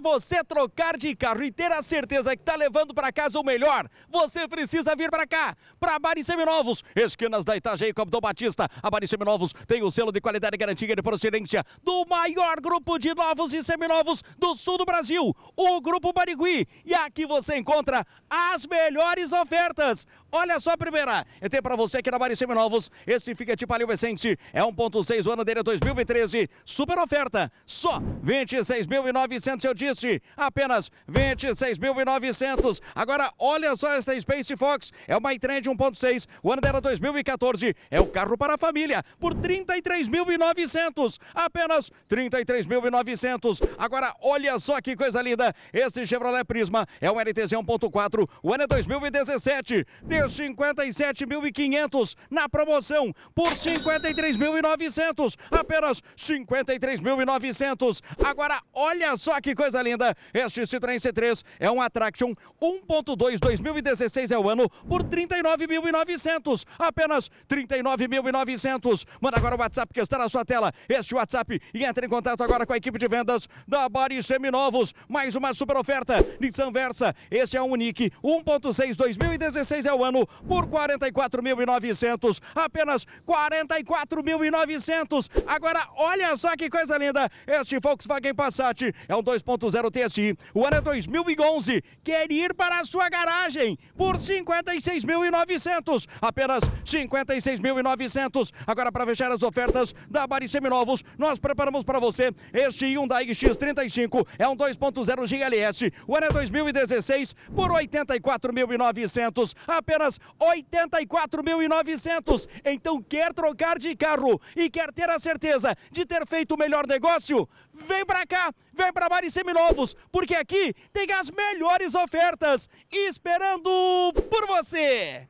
Para você trocar de carro e ter a certeza que está levando para casa o melhor, você precisa vir para cá, para Bari Seminovos, esquinas da Itajaí, Capitão Batista. A Bari Seminovos tem o selo de qualidade garantida de procedência do maior grupo de novos e seminovos do sul do Brasil, o Grupo Barigui. E aqui você encontra as melhores ofertas. Olha só a primeira. Eu tenho para você aqui na Bari Seminovos. Esse Fiat Palio Vicente é 1.6, o ano dele é 2013. Super oferta. Só 26.900, eu disse. Apenas 26.900. Agora, olha só esta Space Fox. É uma e-trend 1.6, o ano dela é 2014. É o carro para a família por 33.900. Apenas 33.900. Agora, olha só que coisa linda. Este Chevrolet Prisma é um LTZ 1.4, o ano é 2017. 57.500 na promoção por 53.900, apenas 53.900. Agora olha só que coisa linda, este Citroën C3 é um Attraction 1.2 2016 é o ano por 39.900, apenas 39.900. Manda agora o WhatsApp que está na sua tela, este WhatsApp e entre em contato agora com a equipe de vendas da Bari Seminovos. Mais uma super oferta, Nissan Versa, este é um Unique 1.6 2016 é o ano ano por 44.900, apenas 44.900. Agora, olha só que coisa linda, este Volkswagen Passat é um 2.0 TSI, o ano é 2011, quer ir para a sua garagem por 56.900, apenas 56.900. Agora, para fechar as ofertas da Bari Seminovos, nós preparamos para você este Hyundai X35, é um 2.0 GLS, o ano é 2016 por 84.900, apenas apenas 84.900. Então quer trocar de carro e quer ter a certeza de ter feito o melhor negócio? Vem para cá, vem para Mari Seminovos, porque aqui tem as melhores ofertas esperando por você.